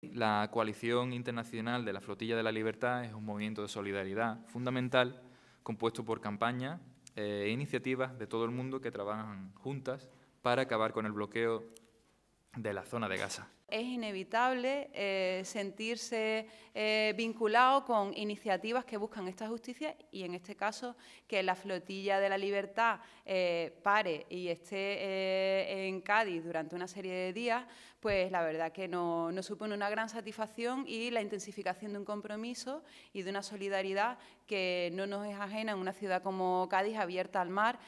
La coalición internacional de la Flotilla de la Libertad es un movimiento de solidaridad fundamental compuesto por campañas eh, e iniciativas de todo el mundo que trabajan juntas para acabar con el bloqueo de la zona de Gaza. Es inevitable eh, sentirse eh, vinculado con iniciativas que buscan esta justicia y en este caso que la flotilla de la libertad eh, pare y esté en Cádiz durante una serie de días, pues la verdad que nos no supone una gran satisfacción y la intensificación de un compromiso y de una solidaridad que no nos es ajena en una ciudad como Cádiz abierta al mar